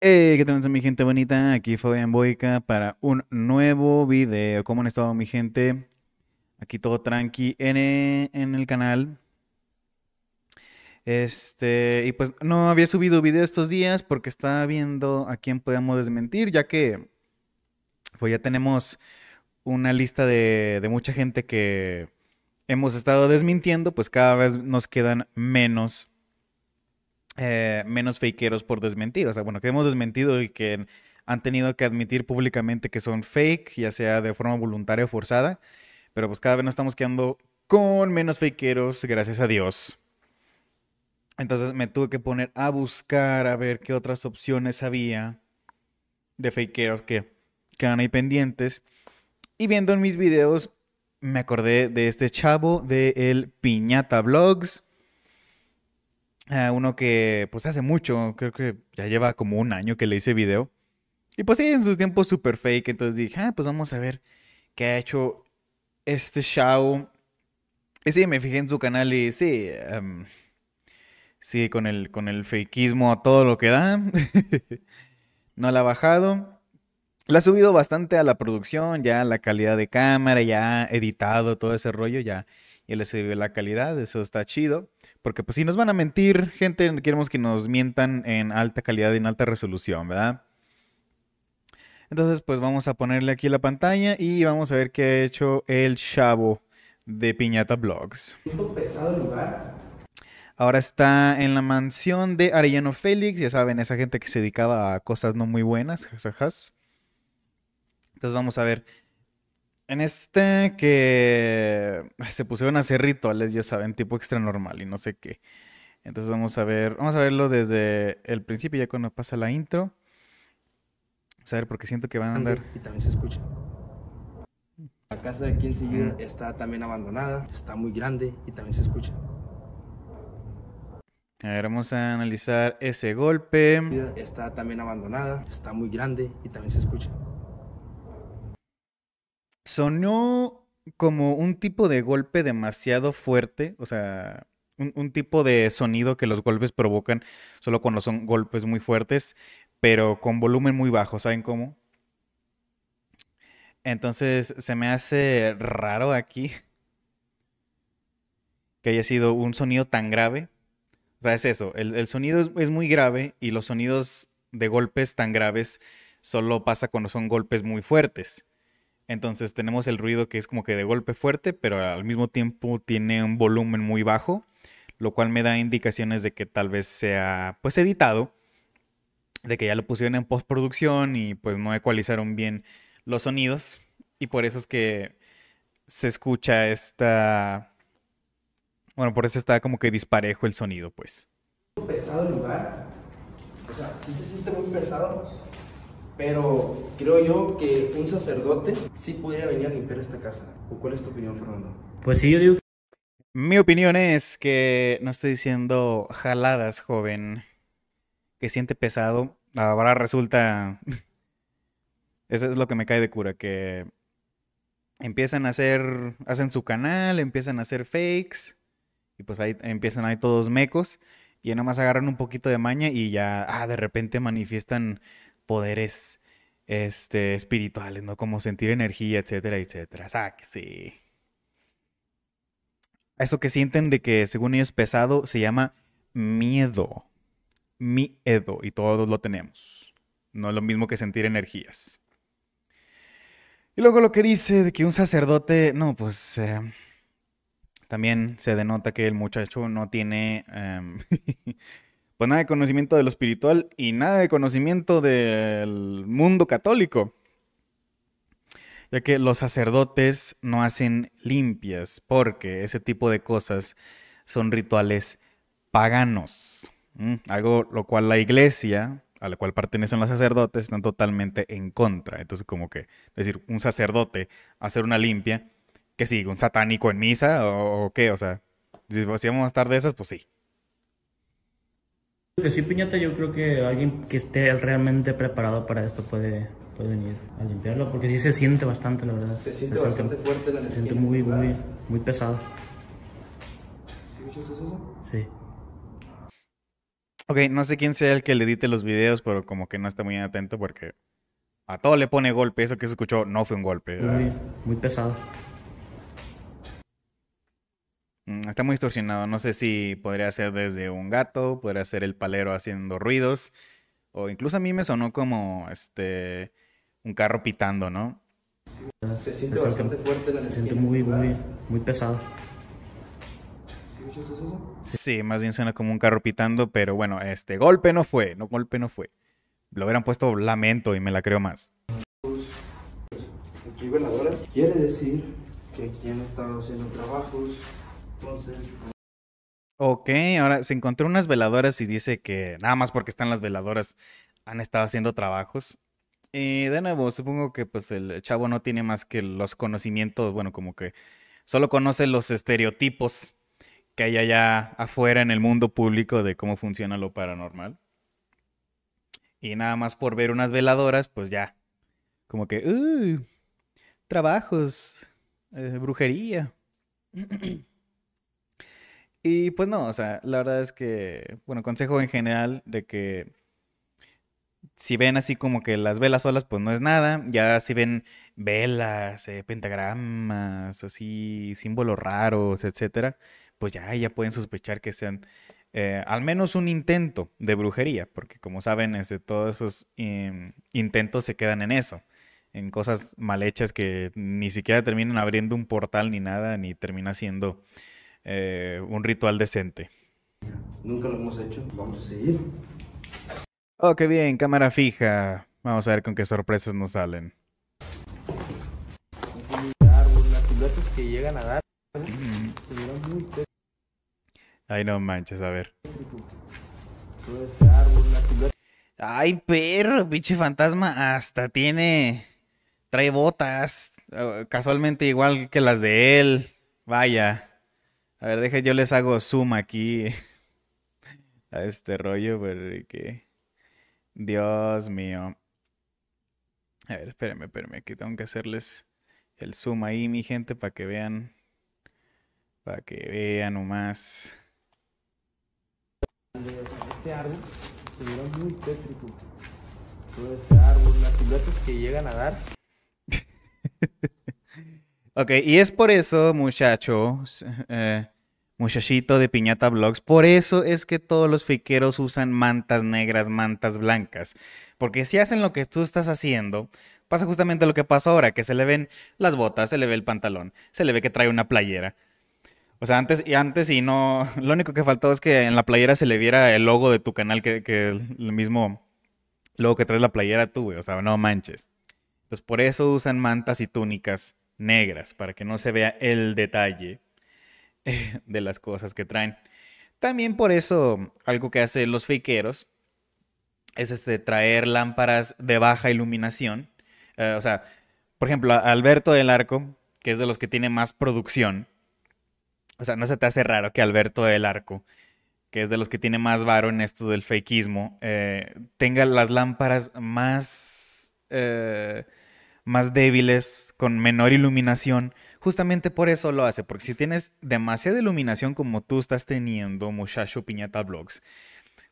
Hey, eh, ¿qué tal mi gente bonita? Aquí Fabián Boica para un nuevo video. ¿Cómo han estado mi gente? Aquí todo tranqui eh, en, el canal. Este, y pues no había subido video estos días porque estaba viendo a quién podemos desmentir, ya que pues ya tenemos una lista de, de mucha gente que hemos estado desmintiendo, pues cada vez nos quedan menos eh, menos fakeeros por desmentir. O sea, bueno, que hemos desmentido y que han tenido que admitir públicamente que son fake, ya sea de forma voluntaria o forzada. Pero pues cada vez nos estamos quedando con menos fakeeros, gracias a Dios. Entonces me tuve que poner a buscar a ver qué otras opciones había de fakeeros que quedan ahí pendientes. Y viendo en mis videos, me acordé de este chavo de el Piñata Vlogs Ah, uno que pues hace mucho, creo que ya lleva como un año que le hice video. Y pues sí, en sus tiempos super fake, entonces dije, ah, pues vamos a ver qué ha hecho este show. Y sí, me fijé en su canal y sí, em, sí, con el, con el fakeismo a todo lo que da. no la ha bajado. La ha subido bastante a la producción, ya la calidad de cámara, ya editado todo ese rollo, ya, y le subió la calidad, eso está chido. Porque pues si nos van a mentir, gente, queremos que nos mientan en alta calidad y en alta resolución, ¿verdad? Entonces pues vamos a ponerle aquí la pantalla y vamos a ver qué ha hecho el chavo de Piñata Blogs. Ahora está en la mansión de Arellano Félix, ya saben, esa gente que se dedicaba a cosas no muy buenas, Entonces vamos a ver en este que se pusieron a hacer rituales, ya saben, tipo extra normal y no sé qué. Entonces vamos a ver, vamos a verlo desde el principio, ya cuando pasa la intro. Vamos a ver, porque siento que van a andar. Y también se escucha. La casa de quien enseguida está también abandonada, está muy grande y también se escucha. A ver, vamos a analizar ese golpe. Está también abandonada, está muy grande y también se escucha sonó como un tipo de golpe demasiado fuerte, o sea, un, tipo de sonido que los golpes provocan solo cuando son golpes muy fuertes, pero con volumen muy bajo, ¿saben cómo? Entonces se me hace raro aquí que haya sido un sonido tan grave. O sea, es eso, el, sonido es, es muy grave y los sonidos de golpes tan graves solo pasa cuando son golpes muy fuertes. Entonces tenemos el ruido que es como que de golpe fuerte, pero al mismo tiempo tiene un volumen muy bajo, lo cual me da indicaciones de que tal vez sea pues editado, de que ya lo pusieron en postproducción y pues no ecualizaron bien los sonidos y por eso es que se escucha esta bueno, por eso está como que disparejo el sonido, pues. Pesado lugar. O sea, sí se siente muy pesado pero creo yo que un sacerdote sí pudiera venir a limpiar esta casa. ¿O cuál es tu opinión, Fernando? Pues sí, yo digo Mi opinión es que no estoy diciendo jaladas, joven. Que siente pesado. Ahora resulta... Eso es lo que me cae de cura, que empiezan a hacer, hacen su canal, empiezan a hacer fakes, y pues ahí empiezan ahí todos mecos, y nada más agarran un poquito de maña y ya, ah, de repente manifiestan poderes este, espirituales, ¿no? Como sentir energía, etcétera, etcétera. sí! Eso que sienten de que según ellos pesado se llama miedo. Miedo. Y todos lo tenemos. No es lo mismo que sentir energías. Y luego lo que dice de que un sacerdote, no, pues eh, también se denota que el muchacho no tiene... Em, pues nada de conocimiento de lo espiritual y nada de conocimiento del mundo católico, ya que los sacerdotes no hacen limpias, porque ese tipo de cosas son rituales paganos, algo lo cual la iglesia a la cual pertenecen los sacerdotes están totalmente en contra. Entonces, como que, decir, un sacerdote hacer una limpia, que sigue? un satánico en misa o, qué, o sea, si hacíamos a esas, pues sí. Que sí, Piñata, yo creo que alguien que esté realmente preparado para esto puede, puede venir a limpiarlo, porque sí se siente bastante, la verdad. Se siente bastante fuerte la Se siente muy, muy, muy, pesado. ¿Sí eso? Sí. Ok, no sé quién sea el que le edite los videos, pero como que no está muy atento porque a todo le pone golpe. Eso que se escuchó no fue un golpe. Muy, muy pesado. Mm, está muy distorsionado. No sé si podría ser desde un gato, podría ser el palero haciendo ruidos, o incluso a mí me sonó como este un carro pitando, ¿no? Se siente bastante fuerte la Se siente muy, muy, muy pesado. Sí, más bien suena como un carro pitando, pero bueno, este golpe no fue, no golpe no fue. Lo hubieran puesto lamento y me la creo más. Aquí quiere decir que quien han haciendo trabajos Ok, ahora se encontró unas veladoras y dice que nada más porque están las veladoras han estado haciendo trabajos. Y de nuevo, supongo que pues el chavo no tiene más que los conocimientos, bueno, como que solo conoce los estereotipos que hay allá afuera en el mundo público de cómo funciona lo paranormal. Y nada más por ver unas veladoras, pues ya, como que, uh, trabajos, eh, brujería. Y pues no, o sea, la verdad es que, bueno, consejo en general de que si ven así como que las velas solas, pues no es nada. Ya si ven velas, eh, pentagramas, así, símbolos raros, etcétera, pues ya, ya pueden sospechar que sean eh, al menos un intento de brujería, porque como saben, este, todos esos em, intentos se quedan en eso, en cosas mal hechas que ni siquiera terminan abriendo un portal ni nada, ni termina siendo eh, un ritual decente. Nunca lo hemos hecho, vamos a seguir. Oh, qué bien, cámara fija. Vamos a ver con qué sorpresas nos salen. Ay, no manches, a ver. Ay, perro, pinche fantasma, hasta tiene... Trae botas, eh, casualmente igual que las de él. Vaya. A ver, deja, yo les hago zoom aquí a este rollo porque... Dios mío. A ver, espérenme, espérenme. Aquí tengo que hacerles el zoom ahí, mi gente, para que vean. Para que vean nomás. Este árbol se ve muy tétrico. Todo este árbol, las siluetas que llegan a dar. Ok, y es por eso, muchachos, eh, muchachito de Piñata Blogs, por eso es que todos los fiqueros usan mantas negras, mantas blancas. Porque si hacen lo que tú estás haciendo, pasa justamente lo que pasó ahora, que se le ven las botas, se le ve el pantalón, se le ve que trae una playera. O sea, antes y antes y no, lo único que faltó es que en la playera se le viera el logo de tu canal, que, que el mismo logo que traes la playera tú, güey. O sea, no manches. Entonces por eso usan mantas y túnicas negras para que no se vea el detalle de las cosas que traen. También por eso algo que hacen los fiqueros es este, traer lámparas de baja iluminación. Eh, o sea, por ejemplo, Alberto del Arco, que es de los que tiene más producción. O sea, no se te hace raro que Alberto del Arco, que es de los que tiene más varo en esto del fakeismo, eh, tenga las lámparas más... Eh, más débiles, con menor iluminación. Justamente por eso lo hace, porque si tienes demasiada iluminación como tú estás teniendo, muchacho Piñata Vlogs,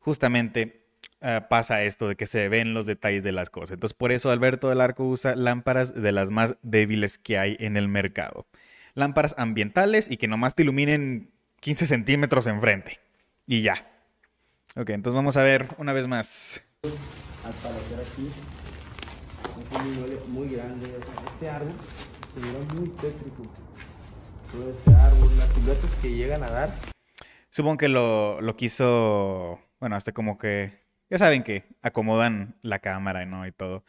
justamente eh, pasa esto de que se ven los detalles de las cosas. Entonces por eso Alberto del Arco usa lámparas de las más débiles que hay en el mercado. Lámparas ambientales y que nomás te iluminen 15 centímetros enfrente. Y ya. Ok, entonces vamos a ver una vez más. aquí muy grande. Este árbol se muy tétrico. Todo este árbol, las que llegan a dar. Supongo que lo, lo quiso, bueno, hasta como que, ya saben que acomodan la cámara ¿no? y todo.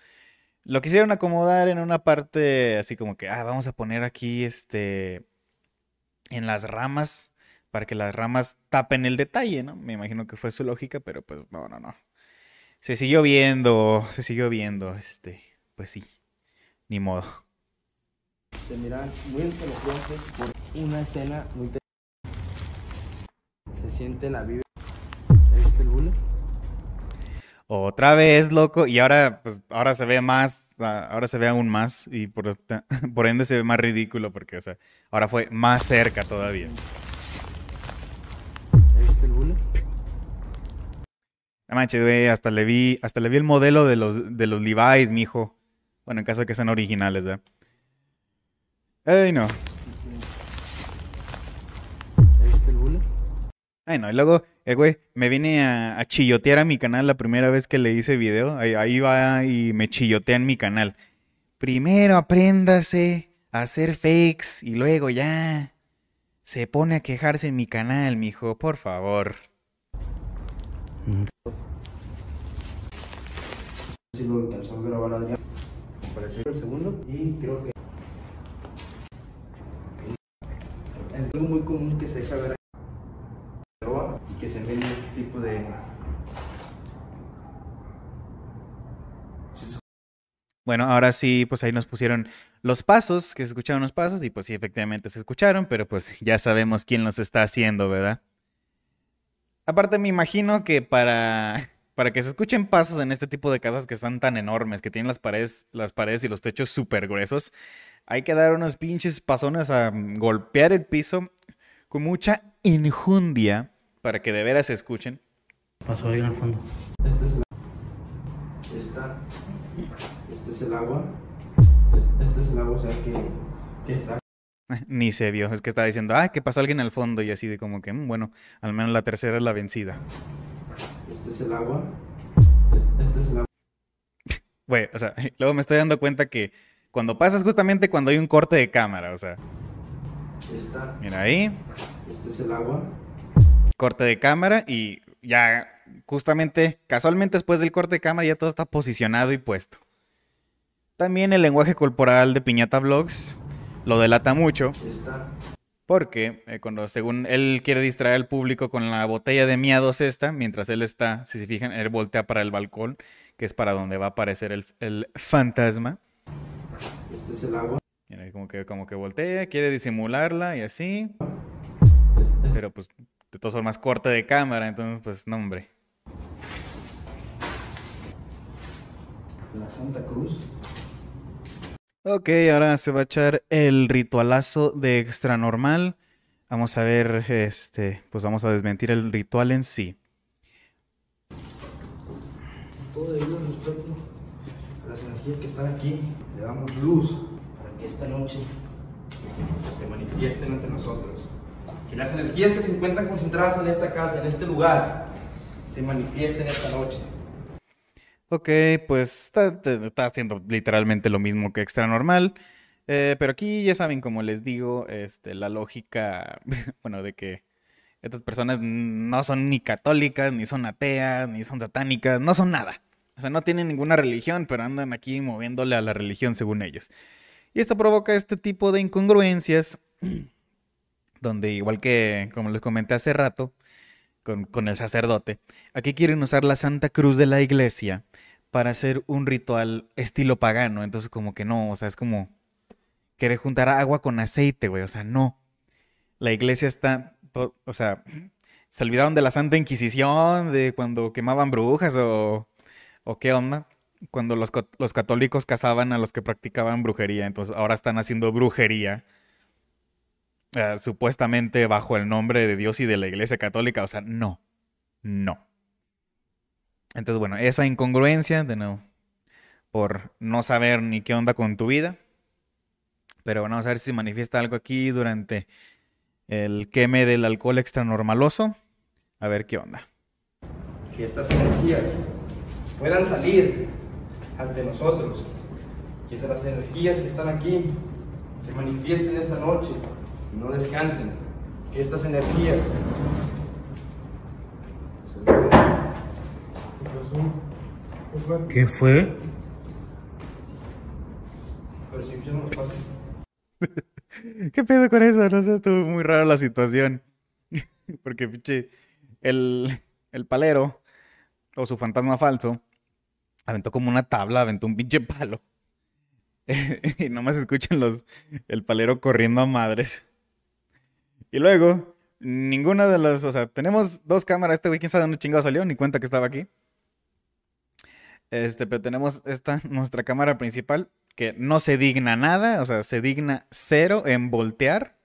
Lo quisieron acomodar en una parte así como que, ah, vamos a poner aquí este, en las ramas, para que las ramas tapen el detalle, ¿no? Me imagino que fue su lógica, pero pues no, no, no se siguió viendo, se siguió viendo, este pues sí, ni modo. Se miran muy por una escena muy Se siente la vibra. ¿Viste el Otra vez, loco, y ahora, pues, ahora se ve más, ah, ahora se ve aún más, y por, por ende se ve más ridículo, porque, o sea, ahora fue más cerca todavía. ¿Viste el No manches, güey, hasta le vi, hasta le vi el modelo de los, de los Levi's, mijo. Bueno, en caso de que sean originales, ¿eh? Ay, no. ¿Este el Ay, no. Y luego, eh, güey, me vine a, chillotear a mi canal la primera vez que le hice video. Ahí, va y me chillotea en mi canal. Primero apréndase a hacer fakes y luego ya se pone a quejarse en mi canal, mijo. Por favor. Mm segundo y creo que es muy común que se deja ver y que se este tipo de Bueno, ahora sí, pues ahí nos pusieron los pasos, que se escucharon los pasos, y pues sí, efectivamente se escucharon, pero pues ya sabemos quién los está haciendo, ¿verdad? Aparte, me imagino que para para que se escuchen pasos en este tipo de casas que están tan enormes, que tienen las paredes, las paredes y los techos súper gruesos, hay que dar unos pinches pasones a mm, golpear el piso con mucha injundia para que de veras se escuchen. Pasó ahí al fondo. Este es el, esta, este es el agua. Este, es el agua, o sea que, que está. Ni se vio, es que estaba diciendo, ah, que pasó alguien al fondo y así de como que, mm, bueno, al menos la tercera es la vencida. Este es el agua. Este, es el agua. Güey, o sea, luego me estoy dando cuenta que cuando pasas justamente cuando hay un corte de cámara, o sea. Esta, mira ahí. Este es el agua. Corte de cámara y ya justamente, casualmente después del corte de cámara ya todo está posicionado y puesto. También el lenguaje corporal de Piñata Vlogs lo delata mucho. Porque eh, cuando, según él quiere distraer al público con la botella de miedos esta, mientras él está, si se fijan, él voltea para el balcón, que es para donde va a aparecer el, fantasma. Este es el agua. como que, como que voltea, quiere disimularla y así. Este. Pero pues, de todas formas, corta de cámara, entonces pues, no hombre. La Santa Cruz. Ok, ahora se va a echar el ritualazo de extra normal. Vamos a ver, este, pues vamos a desmentir el ritual en sí. Todo debido respecto a las energías que están aquí, le damos luz para que esta noche se manifiesten ante nosotros. Que las energías que se encuentran concentradas en esta casa, en este lugar, se manifiesten esta noche ok, pues está, haciendo literalmente lo mismo que extra normal. Eh, pero aquí ya saben, como les digo, este, la lógica, bueno, de que estas personas no son ni católicas, ni son ateas, ni son satánicas, no son nada. O sea, no tienen ninguna religión, pero andan aquí moviéndole a la religión según ellos. Y esto provoca este tipo de incongruencias, donde igual que, como les comenté hace rato, con, el sacerdote. Aquí quieren usar la Santa Cruz de la iglesia para hacer un ritual estilo pagano. Entonces, como que no, o sea, es como querer juntar agua con aceite, güey. O sea, no. La iglesia está, o sea, se olvidaron de la Santa Inquisición, de cuando quemaban brujas o, o qué onda. Cuando los, los católicos cazaban a los que practicaban brujería. Entonces, ahora están haciendo brujería eh, supuestamente bajo el nombre de Dios y de la Iglesia Católica. O sea, no, no. Entonces, bueno, esa incongruencia, de nuevo, por no saber ni qué onda con tu vida. Pero vamos a ver si manifiesta algo aquí durante el queme del alcohol extranormaloso. A ver qué onda. Que estas energías puedan salir ante nosotros. Que esas energías que están aquí se manifiesten esta noche no descansen, estas energías ¿Qué fue? ¿Qué pedo con eso? No sé, estuvo muy rara la situación. Porque, piche, el, palero o su fantasma falso aventó como una tabla, aventó un pinche palo. y nomás escuchan los, el palero corriendo a madres. Y luego, ninguna de las. O sea, tenemos dos cámaras. Este güey, quién sabe dónde chingado salió, ni cuenta que estaba aquí. Este, pero tenemos esta, nuestra cámara principal, que no se digna nada, o sea, se digna cero en voltear.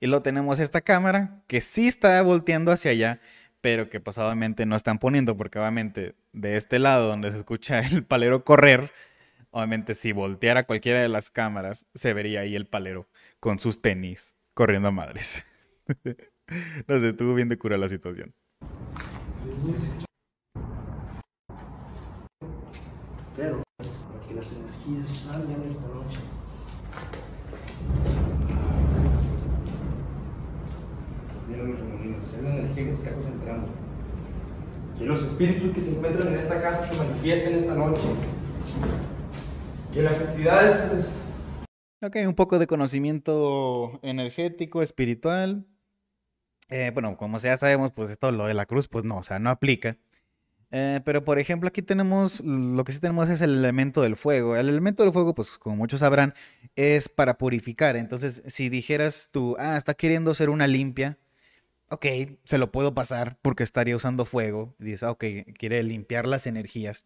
Y luego tenemos esta cámara que sí está volteando hacia allá, pero que pues no están poniendo, porque obviamente de este lado donde se escucha el palero correr, obviamente si volteara cualquiera de las cámaras, se vería ahí el palero con sus tenis corriendo a madres. No sé, estuvo bien de cura la situación. Pero pues, Para que las energías salgan esta noche. Mira los remolinos, es la energía que se está concentrando. Que los espíritus que se encuentran en esta casa se manifiesten esta noche. Que las entidades pues, Ok, un poco de conocimiento energético, espiritual. Eh, bueno, como ya sabemos, pues esto lo de la cruz, pues no, o sea, no aplica. Eh, pero por ejemplo, aquí tenemos, lo que sí tenemos es el elemento del fuego. El elemento del fuego, pues como muchos sabrán, es para purificar. Entonces, si dijeras tú, ah, está queriendo ser una limpia, ok, se lo puedo pasar porque estaría usando fuego. Dice, dices, ah, ok, quiere limpiar las energías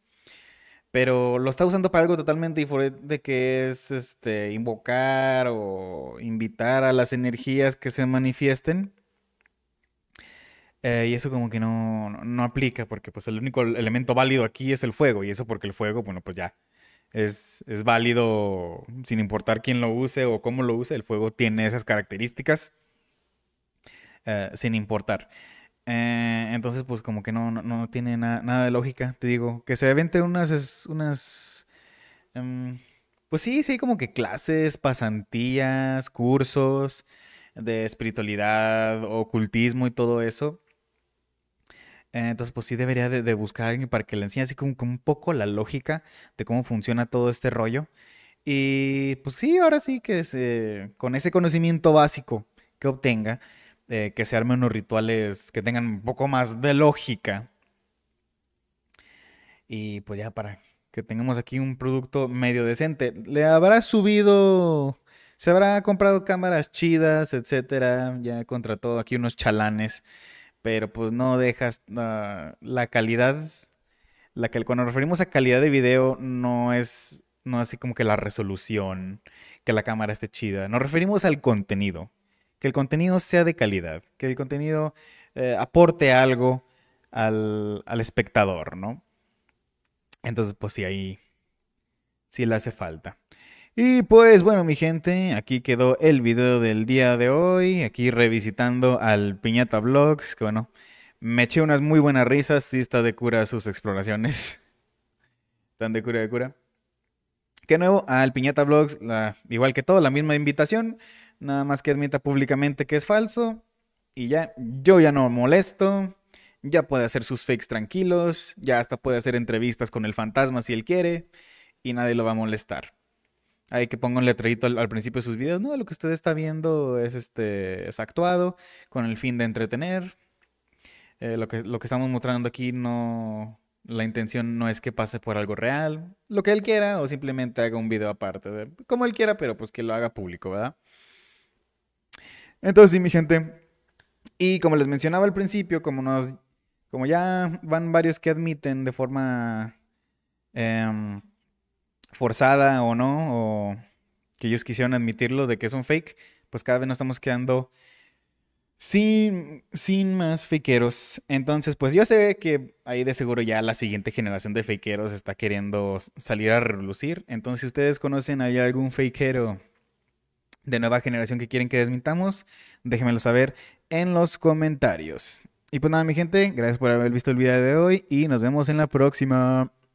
pero lo está usando para algo totalmente diferente que es este invocar o invitar a las energías que se manifiesten. Eh, y eso como que no, aplica porque pues el único elemento válido aquí es el fuego y eso porque el fuego, bueno, pues ya es, válido sin importar quién lo use o cómo lo use, el fuego tiene esas características eh, sin importar. Eh, entonces, pues como que no, tiene nada de lógica, te digo. Que se vente unas, unas em, pues sí, sí, como que clases, pasantías, cursos de espiritualidad, ocultismo y todo eso. Eh, entonces, pues sí debería de, buscar a alguien para que le enseñe así como, un poco la lógica de cómo funciona todo este rollo. Y pues sí, ahora sí que con ese conocimiento básico que obtenga, eh, que se armen unos rituales que tengan un poco más de lógica. Y pues ya para que tengamos aquí un producto medio decente. Le habrá subido, se habrá comprado cámaras chidas, etcétera. Ya contrató aquí unos chalanes, pero pues no dejas ah, la calidad. La que, cuando nos referimos a calidad de video, no es no así como que la resolución, que la cámara esté chida. Nos referimos al contenido que el contenido sea de calidad, que el contenido eh, aporte algo al, al, espectador, ¿no? Entonces, pues sí, ahí sí le hace falta. Y pues bueno, mi gente, aquí quedó el video del día de hoy, aquí revisitando al Piñata Vlogs, que bueno, me eché unas muy buenas risas, sí está de cura sus exploraciones. Están de cura de cura que nuevo al Piñata Blogs, igual que todo, la misma invitación, nada más que admita públicamente que es falso y ya, yo ya no molesto, ya puede hacer sus fakes tranquilos, ya hasta puede hacer entrevistas con el fantasma si él quiere y nadie lo va a molestar. Hay que ponga un letrerito al, principio de sus videos, no, lo que usted está viendo es este es actuado con el fin de entretener. Eh, lo, que, lo que estamos mostrando aquí no, la intención no es que pase por algo real, lo que él quiera, o simplemente haga un video aparte, como él quiera, pero pues que lo haga público, ¿verdad? Entonces sí, mi gente. Y como les mencionaba al principio, como nos, como ya van varios que admiten de forma em, forzada o no, o que ellos quisieron admitirlo de que es un fake, pues cada vez nos estamos quedando sin, sin más fakeros. Entonces, pues yo sé que ahí de seguro ya la siguiente generación de fakeros está queriendo salir a relucir. Entonces, si ustedes conocen ahí algún fakero de nueva generación que quieren que desmintamos, déjenmelo saber en los comentarios. Y pues nada, mi gente, gracias por haber visto el video de hoy y nos vemos en la próxima.